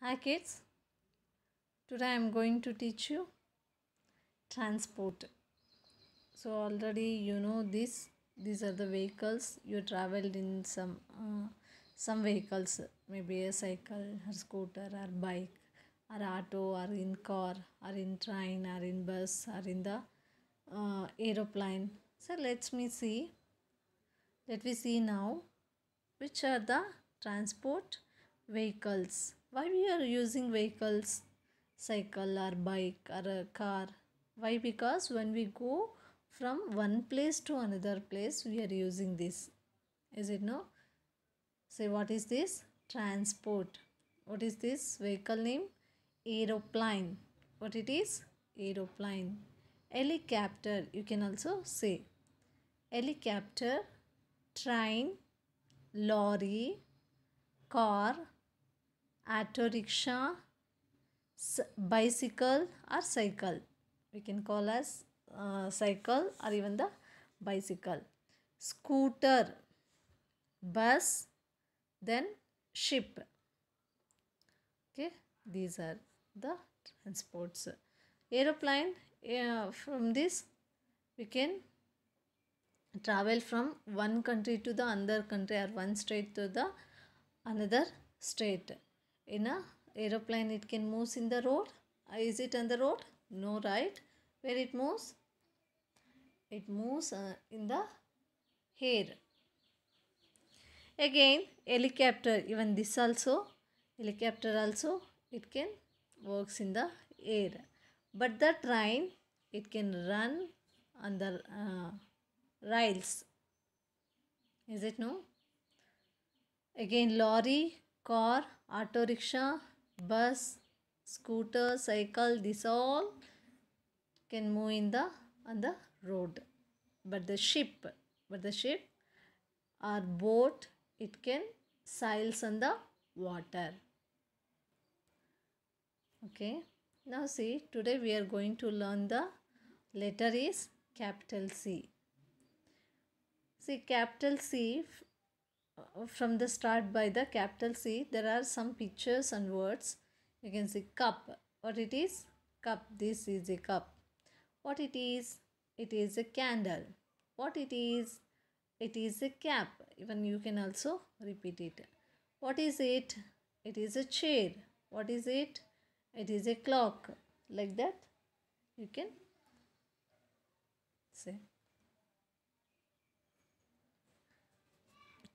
Hi kids, today I am going to teach you transport. So already you know this, these are the vehicles you traveled in some, uh, some vehicles, maybe a cycle, or scooter, or bike, or auto, or in car, or in train, or in bus, or in the uh, aeroplane. So let me see, let me see now which are the transport vehicles why we are using vehicles cycle or bike or a car why because when we go from one place to another place we are using this is it no say what is this transport what is this vehicle name aeroplane what it is aeroplane helicopter you can also say helicopter train lorry car auto rickshaw, bicycle or cycle. We can call as uh, cycle or even the bicycle. Scooter, bus, then ship. Okay, these are the transports. Aeroplane, uh, from this we can travel from one country to the other country or one state to the another state in a aeroplane it can moves in the road uh, is it on the road no right where it moves it moves uh, in the air again helicopter even this also helicopter also it can works in the air but the train it can run on the uh, rails is it no again lorry car auto rickshaw, bus, scooter, cycle, this all can move in the on the road. But the ship, but the ship or boat, it can sails on the water. Okay. Now see, today we are going to learn the letter is capital C. See, capital C uh, from the start by the capital C. There are some pictures and words. You can see cup. What it is? Cup. This is a cup. What it is? It is a candle. What it is? It is a cap. Even you can also repeat it. What is it? It is a chair. What is it? It is a clock. Like that. You can say.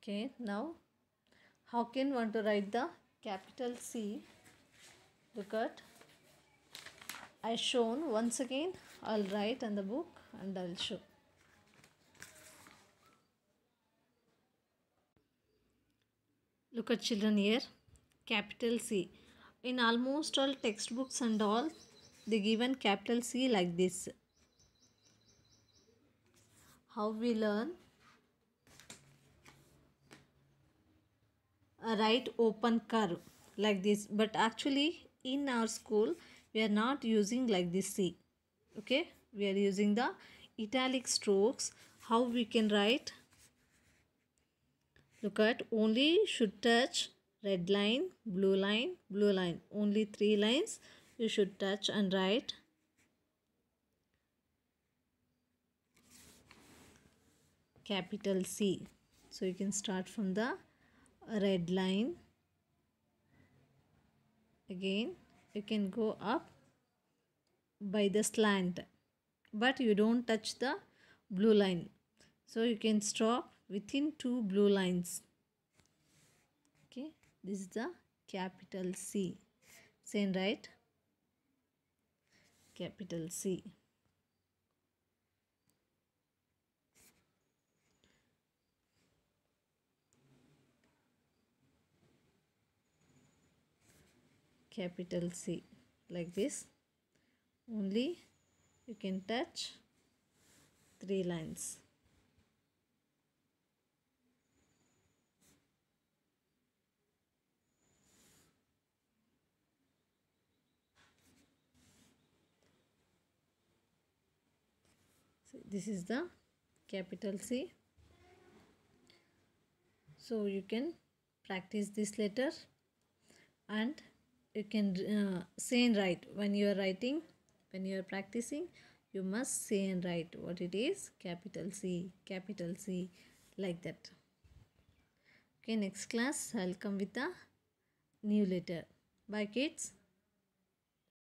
okay now how can one to write the capital C look at I shown once again I'll write on the book and I'll show look at children here capital C in almost all textbooks and all they given capital C like this how we learn a right open curve like this but actually in our school we are not using like this C okay we are using the italic strokes how we can write look at only should touch red line blue line blue line only three lines you should touch and write capital C so you can start from the a red line again you can go up by the slant but you don't touch the blue line so you can stop within two blue lines okay this is the capital C same right capital C capital C like this only you can touch three lines so this is the capital C so you can practice this letter and you can uh, say and write when you are writing when you are practicing you must say and write what it is capital C capital C like that okay next class I'll come with a new letter bye kids